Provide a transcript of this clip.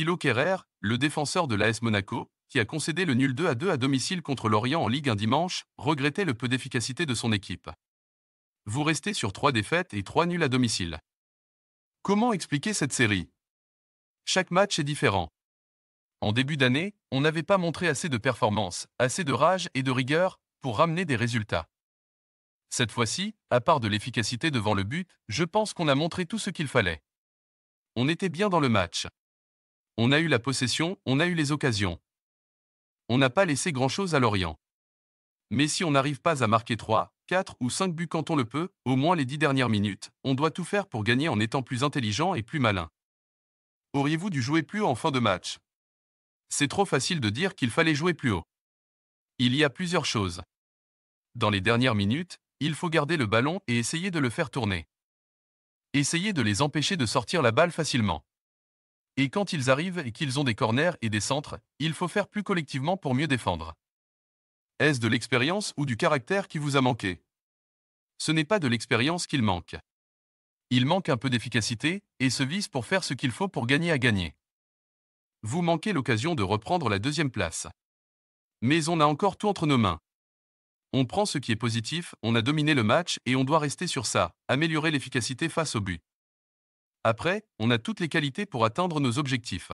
Thilo Kerrer, le défenseur de l'AS Monaco, qui a concédé le nul 2 à 2 à domicile contre Lorient en Ligue 1 dimanche, regrettait le peu d'efficacité de son équipe. Vous restez sur 3 défaites et 3 nuls à domicile. Comment expliquer cette série Chaque match est différent. En début d'année, on n'avait pas montré assez de performance, assez de rage et de rigueur pour ramener des résultats. Cette fois-ci, à part de l'efficacité devant le but, je pense qu'on a montré tout ce qu'il fallait. On était bien dans le match. On a eu la possession, on a eu les occasions. On n'a pas laissé grand-chose à l'Orient. Mais si on n'arrive pas à marquer 3, 4 ou 5 buts quand on le peut, au moins les 10 dernières minutes, on doit tout faire pour gagner en étant plus intelligent et plus malin. Auriez-vous dû jouer plus haut en fin de match C'est trop facile de dire qu'il fallait jouer plus haut. Il y a plusieurs choses. Dans les dernières minutes, il faut garder le ballon et essayer de le faire tourner. Essayez de les empêcher de sortir la balle facilement. Et quand ils arrivent et qu'ils ont des corners et des centres, il faut faire plus collectivement pour mieux défendre. Est-ce de l'expérience ou du caractère qui vous a manqué Ce n'est pas de l'expérience qu'il manque. Il manque un peu d'efficacité et se vise pour faire ce qu'il faut pour gagner à gagner. Vous manquez l'occasion de reprendre la deuxième place. Mais on a encore tout entre nos mains. On prend ce qui est positif, on a dominé le match et on doit rester sur ça, améliorer l'efficacité face au but. Après, on a toutes les qualités pour atteindre nos objectifs.